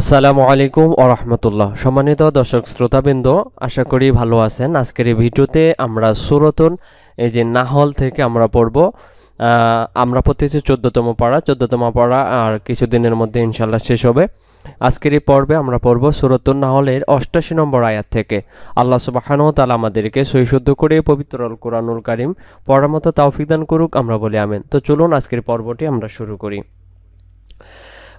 আসসালামু আলাইকুম রাহমাতুল্লাহ সম্মানিত দর্শক শ্রোতাবৃন্দ আশা করি ভালো আছেন আজকের এই ভিডিওতে আমরা সুরতন এই যে নাহল থেকে আমরা পড়ব আমরা পড়তেছি চোদ্দতম পাড়া চোদ্দতম পাড়া আর কিছুদিনের মধ্যে ইনশাল্লাহ শেষ হবে আজকের এই পর্বে আমরা পড়ব সুরতুন নাহলের অষ্টাশি নম্বর আয়াত থেকে আল্লাহ সুবাহানো তালা আমাদেরকে সৈশুদ্ধ করে পবিত্র কোরআনুল কারিম পড়ার মতো তাওফিক দান করুক আমরা বলি আমেন তো চলুন আজকের পর্বটি আমরা শুরু করি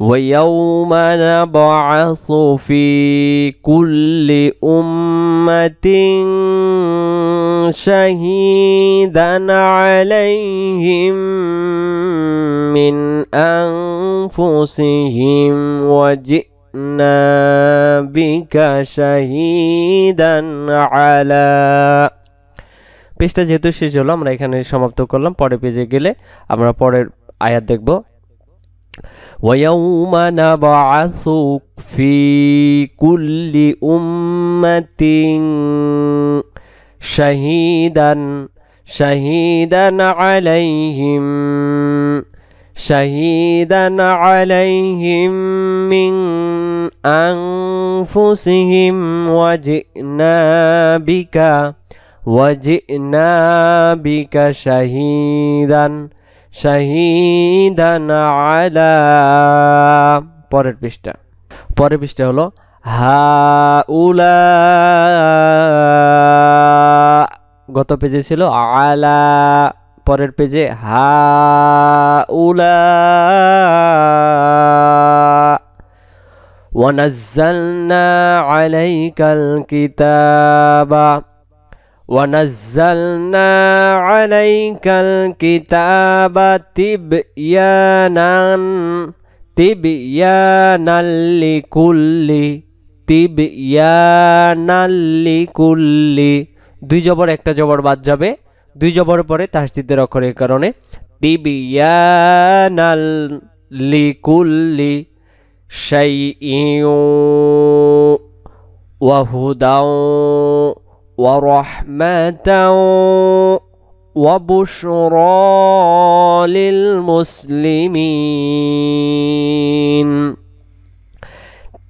ويوم نبعث في كل أمة شهيدا عليهم من أنفسهم وجئنا بك شهيدا على পেজটা যেহেতু শেষ হলো আমরা এখানে সমাপ্ত করলাম পরের পেজে গেলে আমরা পরের আয়াত দেখবো ويوم نبعث في كل أمة شهيدا شهيدا عليهم شهيدا عليهم من أنفسهم وجئنا بك وجئنا بك شهيدا শাহিদান আলা পরের পৃষ্ঠা পরের পৃষ্ঠা হলো হা উলা গত পেজে ছিল আলা পরের পেজে হা উলা ونزلنا عليك কিতাবা ونزلنا عليك الكتاب تبيانا تبيانا لكل تبيانا لكل দুই জবর একটা জবর বাদ যাবে দুই জবর পরে তাসদিদের অক্ষরের কারণে তিবিয়ানাল লিকুল্লি শাইইউ ওয়াহুদাউ ورحمة وبشرى للمسلمين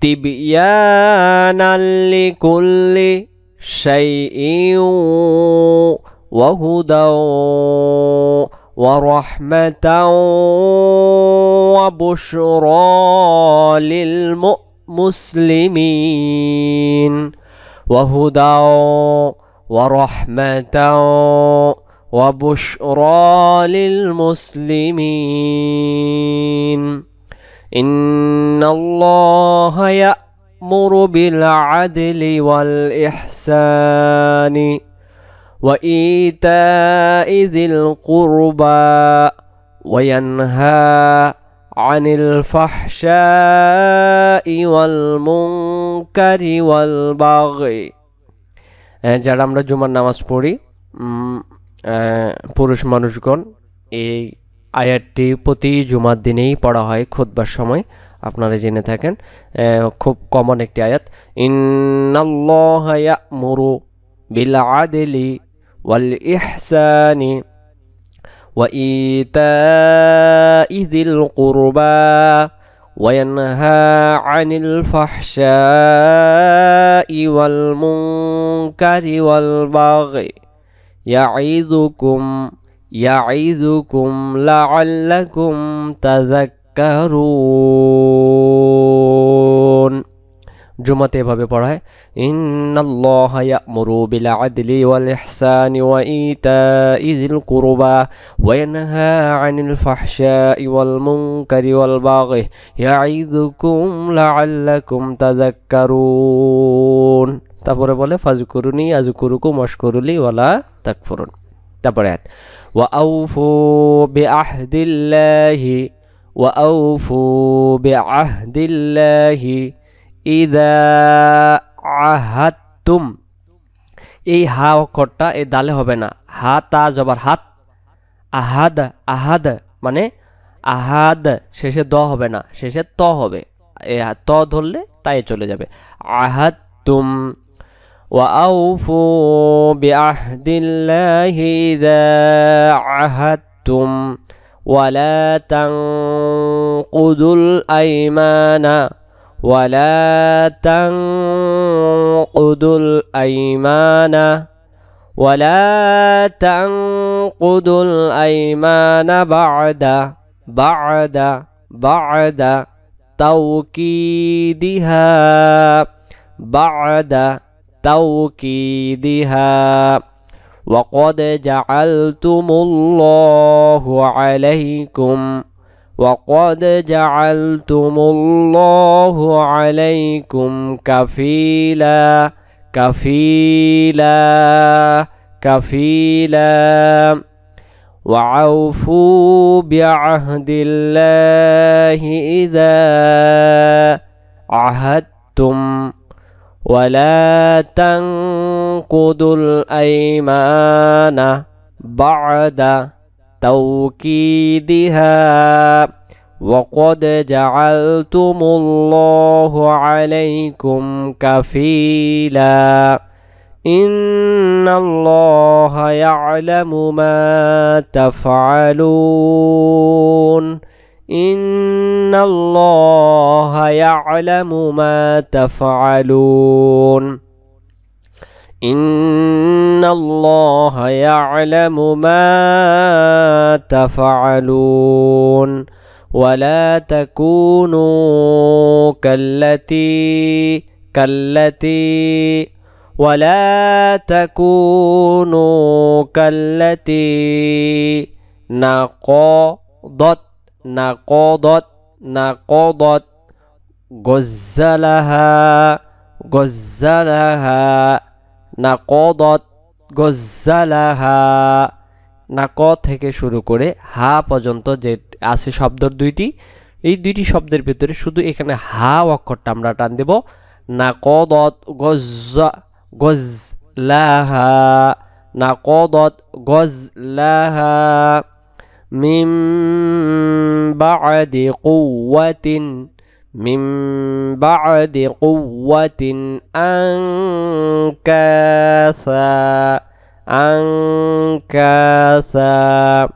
تبيانا لكل شيء وهدى ورحمة وبشرى للمسلمين وهدى ورحمة وبشرى للمسلمين إن الله يأمر بالعدل والإحسان وإيتاء ذي القربى وينهى عن الفحشاء والمنكر والبغي যারা আমরা জুমার নামাজ পড়ি পুরুষ মানুষগণ এই আয়াতটি প্রতি জুমার দিনেই পড়া হয় খোদবার সময় আপনারা জেনে থাকেন খুব কমন একটি আয়াত ইন্নাল্লাহ ইয়ামুরু বিল আদলি ওয়াল ইহসানি وإيتاء ذي القربى وينهى عن الفحشاء والمنكر والبغي يعظكم يعظكم لعلكم تذكرون জুমাতে এভাবে পড়ায় ইন্নাল্লাহা ইয়া'মুরু বিল আদলি ওয়াল ইহসানি ওয়া ইতাইজিল কুরবা ওয়া ইয়ানহা আনিল ফাহশাই ওয়াল মুনকারি ওয়াল বাগি ইয়াইযুকুম লাআল্লাকুম তাযাক্কারুন তারপরে বলে ফাজকুরুনি আজকুরুকুম ওয়াশকুরুলি ওয়ালা তাকফুরুন তারপরে আয়াত ওয়া আউফু বিআহদিল্লাহি وأوفوا بعهد الله ইদা আহাতুম এই হা অক্ষরটা এই দালে হবে না হা তা জবার হাত আহাদ আহাদ মানে আহাদ শেষে দ হবে না শেষে ত হবে ত ধরলে তাই চলে যাবে আহাদ তুম وأوفوا بعهد الله ওয়ালা عهدتم ولا ولا تنقضوا الأيمان ولا تنقضوا الأيمان بعد بعد بعد توكيدها بعد توكيدها وقد جعلتم الله عليكم وقد جعلتم الله عليكم كفيلا كفيلا كفيلا وعوفوا بعهد الله إذا عهدتم ولا تنقضوا الأيمان بعد توكيدها وقد جعلتم الله عليكم كفيلا إن الله يعلم ما تفعلون إن الله يعلم ما تفعلون إن الله يعلم ما تفعلون ولا تكونوا كالتي كالتي ولا تكونوا كالتي نقضت نقضت نقضت غزلها غزلها না গজ্জালাহা না ক থেকে শুরু করে হা পর্যন্ত যে আছে শব্দর দুইটি এই দুইটি শব্দের ভিতরে শুধু এখানে হা অক্ষরটা আমরা টান দেব না গজ গজ্জা নাকদত না মিম বাদি কুওয়াতিন من بعد قوة أنكاثا أنكاثا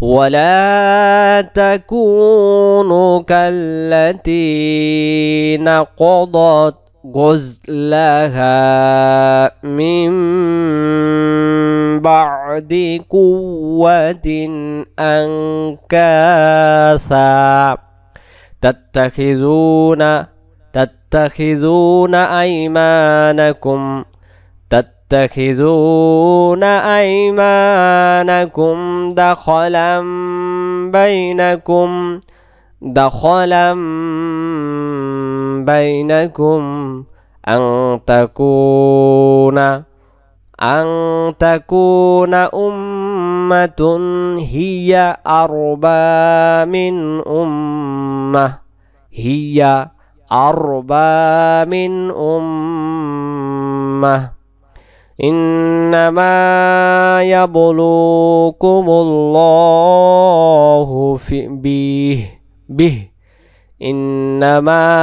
ولا تكون كالتي نقضت غزلها من بعد قوة أنكاثا تتخذون تتخذون أيمانكم تتخذون أيمانكم دخلا بينكم دخلا بينكم أن تكون أن تكون أمة هي أربى من أمة هي أربى من أمة إنما يبلوكم الله في به به إنما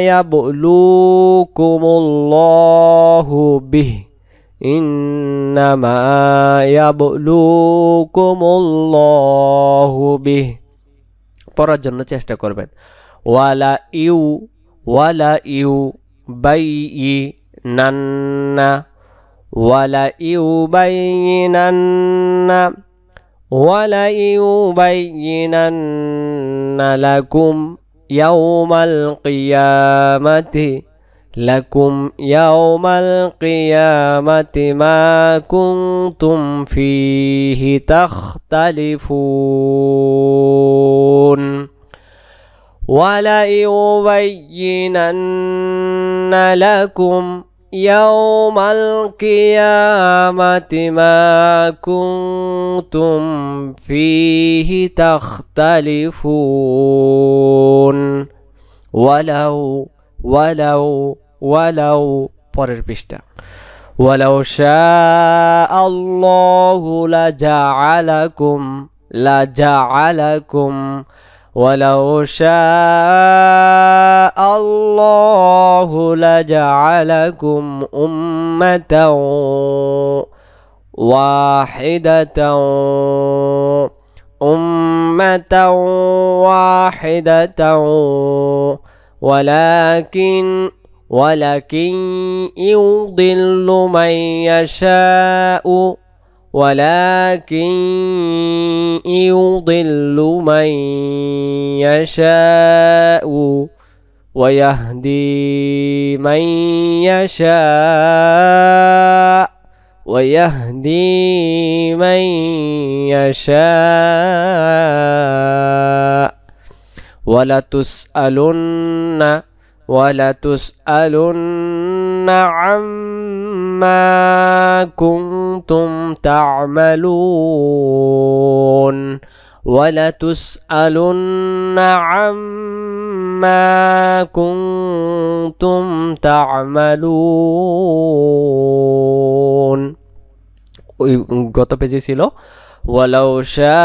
يبلوكم الله به إنما يبلوكم الله به পড়ার জন্য চেষ্টা করবেন ওয়ালা ইউ ওয়ালা ইউ বাই ই নান্না ওয়ালা ইউ বাই নান্না ওয়ালা ইউ বাই নান্না লাকুম ইয়াউমাল কিয়ামাতি لكم يوم القيامة ما كنتم فيه تختلفون وليبينن لكم يوم القيامة ما كنتم فيه تختلفون ولو ولو ولو পরের পৃষ্ঠা ولو شاء الله لجعلكم لجعلكم ولو شاء الله لجعلكم أمة واحدة أمة واحدة ولكن ولكن يضل من يشاء ولكن يضل من يشاء ويهدي من يشاء ويهدي من يشاء ولتسألن ولتسألن عما كنتم تعملون ولتسألن عما كنتم تعملون গত পেজে ছিল ওয়ালাউ শা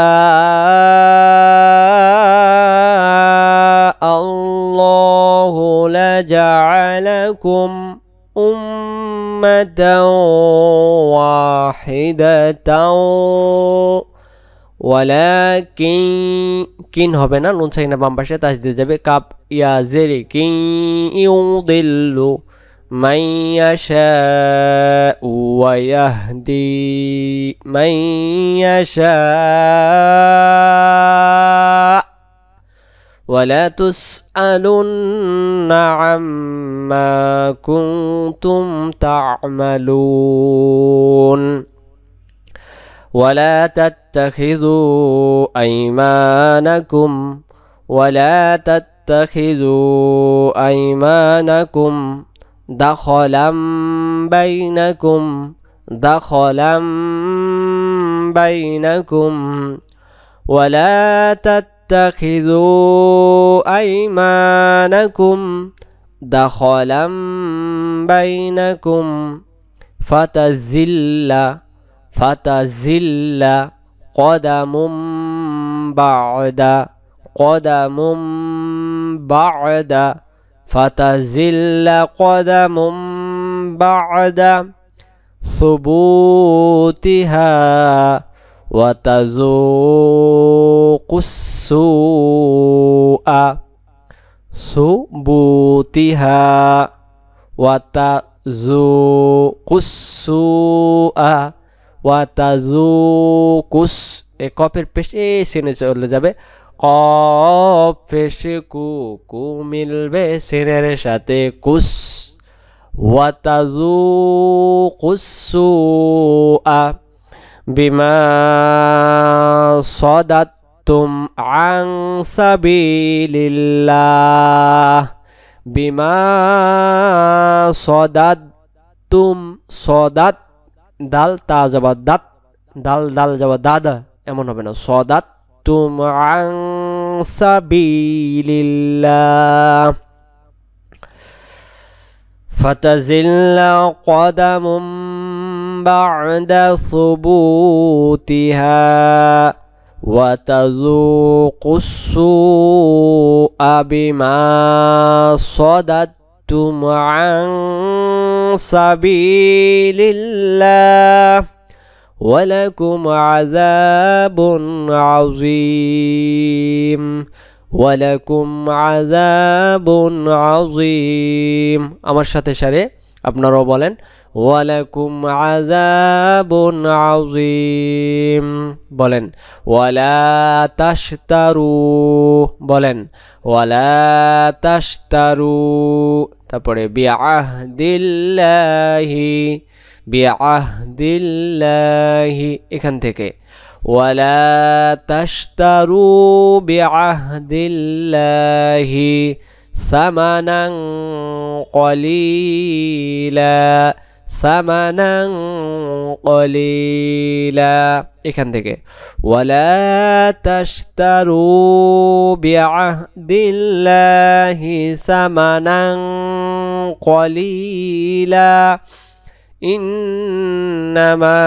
الله لجعلكم أمة واحدة ولكن কিন هو بنا نون سينا بامباشة পাশে جبه كاب يا زيري জেরি কিন من يشاء ويهدي من يشاء ولا تسألن عما كنتم تعملون ولا تتخذوا أيمانكم ولا تتخذوا أيمانكم دخلا بينكم دخلا بينكم ولا تت تتخذوا أيمانكم دخلا بينكم فتزل فتزل قدم بعد قدم بعد فتزل قدم بعد ثبوتها وتذوق السوء سبوتها وتذوق السوء ওয়াতাজুকুস এ কফের পেশ এ সিনে চলে যাবে কফ ফেসে কু কু মিলবে সিনের সাথে কুস ওয়াতাজু কুসু আ بما صددتم عن سبيل الله بما صددتم صدد دال تا জবরদত دل দাল জবরদাদ এমন হবে صددتم عن سبيل الله فتزل قدم بعد ثبوتها وتذوق السوء بما صددتم عن سبيل الله ولكم عذاب عظيم ولكم عذاب عظيم আমার সাথে সারে আপনারাও বলেন ولكم عذاب عظيم بولن ولا تشتروا بولن ولا تشتروا تبري بعهد الله بعهد الله إخان ولا تشتروا بعهد الله ثمنا قليلا সামানাং কলিলা এখান থেকে ওয়ালা তাশতারু বিআহদিল্লাহি সামানাং কলিলা ইন্নামা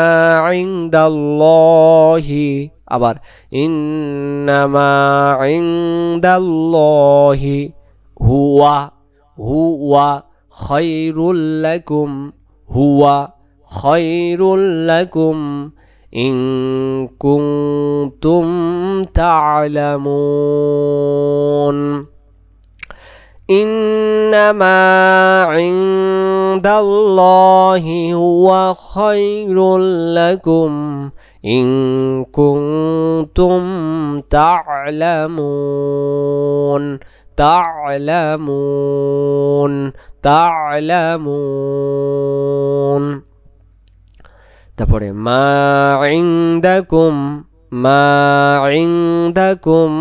ইনদাল্লাহি আবার ইন্নামা ইনদাল্লাহি হুয়া হুয়া খৈরুল লাকুম هو خير لكم إن كنتم تعلمون إنما عند الله هو خير لكم إن كنتم تعلمون تعلمون تعلمون تبوري ما عندكم ما عندكم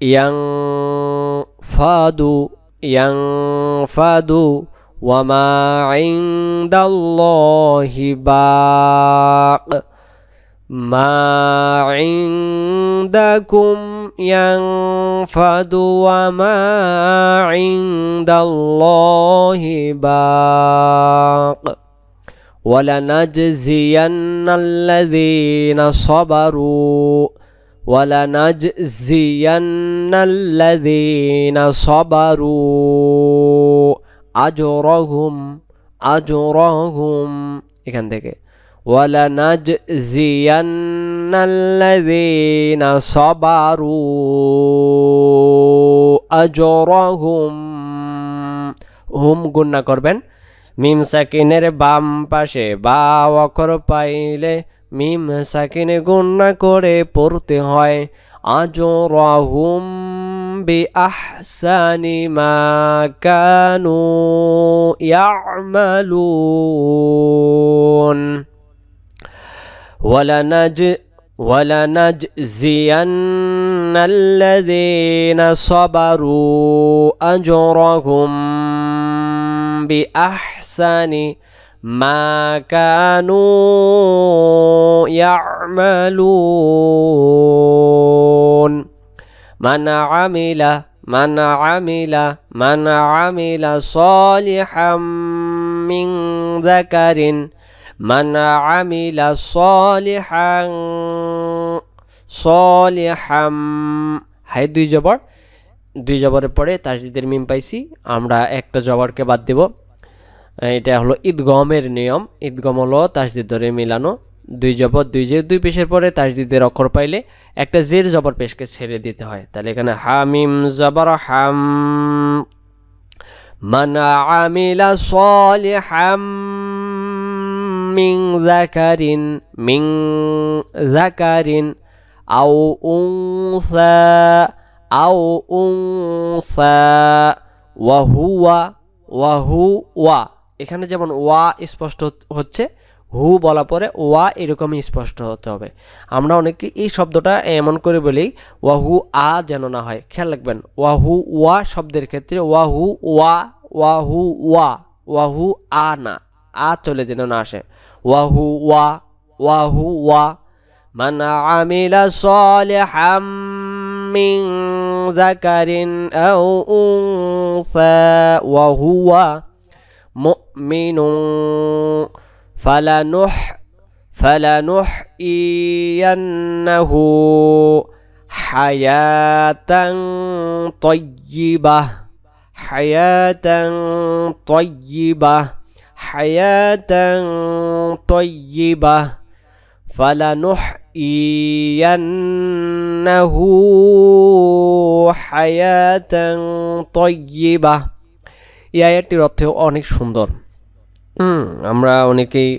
ينفادو ينفادو وما عند الله باق ما عندكم ينفد وما عند الله باق ولنجزين الذين صبروا ولنجزين الذين صبروا أجرهم أجرهم ولنجزين الذين صبروا হুম গুন্না করবেন মিম সাকিনের বাম পাশে বা অক্ষর পাইলে মিম সাকিনে গুন্না করে পড়তে হয় আজরহুম বি আহসানি মা কানু ইয়ামালুন ولنج ولنجزين الذين صبروا أجرهم بأحسن ما كانوا يعملون من عمل من عمل من عمل صالحا من ذكر من عمل صالحا صالحا হাই দুই জবর দুই জবরের পরে তাসদিদের মিম পাইছি আমরা একটা জবরকে বাদ দেব এটা হলো ঈদগমের নিয়ম ঈদগম হলো তাসদিদ ধরে মিলানো দুই জবর দুই জের দুই পেশের পরে তাসদিদের অক্ষর পাইলে একটা জের জবর পেশকে ছেড়ে দিতে হয় তাহলে এখানে হামিম জবর হাম من عمل হাম মিং জাকারিন মিং জাকারিন আও উংসা আও উংসা ওয়াহুয়া ওয়াহু ওয়া এখানে যেমন ওয়া স্পষ্ট হচ্ছে হু বলা পরে ওয়া এরকমই স্পষ্ট হতে হবে আমরা অনেকে এই শব্দটা এমন করে বলি ওয়াহু আ যেন না হয় খেয়াল রাখবেন ওয়াহু ওয়া শব্দের ক্ষেত্রে ওয়াহু ওয়া ওয়াহু ওয়া ওয়াহু আ না আ চলে যেন না আসে وهو وهو من عمل صالحا من ذكر أو أنثى وهو مؤمن فلنح فلنحيينه حياة طيبة حياة طيبة حياة طيبة فلنحيينه حياة طيبة এই আয়াতটির অর্থ অনেক সুন্দর আমরা অনেকেই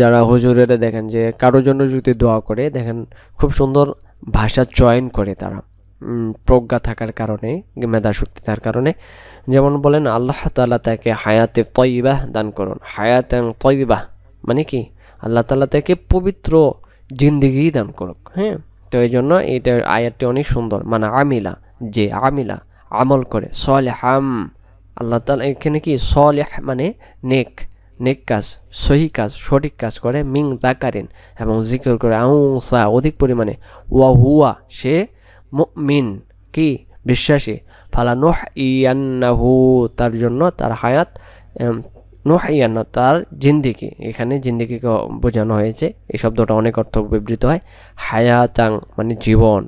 যারা হুজুরেরা দেখেন যে কারোর জন্য যদি দোয়া করে দেখেন খুব সুন্দর ভাষা চয়ন করে তারা প্রজ্ঞা থাকার কারণে মেধাশক্তি থাকার কারণে যেমন বলেন আল্লাহ তালা তাকে হায়াতে তৈবাহ দান করুন হায়াতে তৈবাহ মানে কি আল্লাহ তালা তাকে পবিত্র জিন্দিগি দান করুক হ্যাঁ তো এই জন্য এটা আয়াতটি অনেক সুন্দর মানে আমিলা যে আমিলা আমল করে হাম আল্লাহ তালা এখানে কি সলে মানে নেক নেক কাজ সহি কাজ সঠিক কাজ করে মিং দাকারিন এবং জিকর করে আউসা অধিক পরিমাণে ওয়া হুয়া সে মুমিন কি বিশ্বাসী ফালা নোহ ইয়ান্নাহু তার জন্য তার হায়াত নোহ ইয়ান্ন তার জিন্দিকি এখানে জিন্দিকিকে বোঝানো হয়েছে এই শব্দটা অনেক অর্থ বিবৃত হয় হায়াতাং মানে জীবন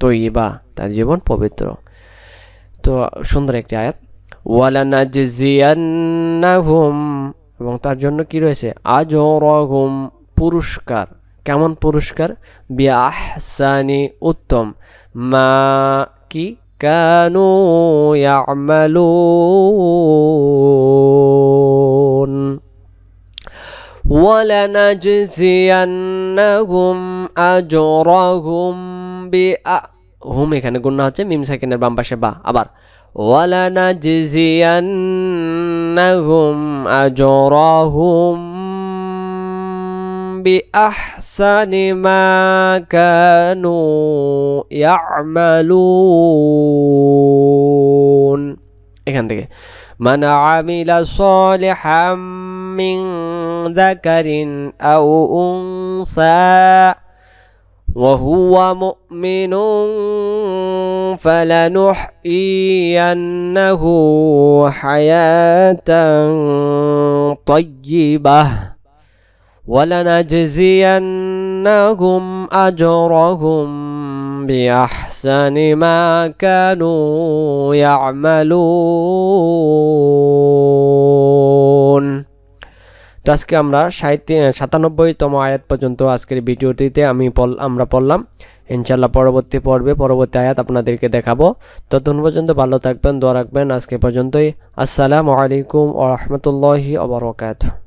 তৈবা তার জীবন পবিত্র তো সুন্দর একটি আয়াত জিয়ান্নাহুম এবং তার জন্য কি রয়েছে আজরহুম পুরস্কার কেমন পুরস্কার বিয়াহসানি উত্তম ما كي كانوا يعملون ولنجزينهم أجرهم بأ هم يكن يقولنا هذا ميم ساكن البام بشبا أبار ولنجزينهم أجرهم بأحسن ما كانوا يعملون এখান من عمل صالحا من ذكر أو أنثى وهو مؤمن فلنحيينه حياة طيبة ولنجزينهم أجرهم بأحسن ما كانوا يعملون তো আজকে আমরা সাতানব্বইতম আয়াত পর্যন্ত আজকের ভিডিওটিতে আমি আমরা পড়লাম ইনশাল্লাহ পরবর্তী পর্বে পরবর্তী আয়াত আপনাদেরকে দেখাবো ততক্ষণ পর্যন্ত ভালো থাকবেন দোয়া রাখবেন আজকে পর্যন্তই আসসালামু আলাইকুম ও রহমতুল্লাহি আবরকাত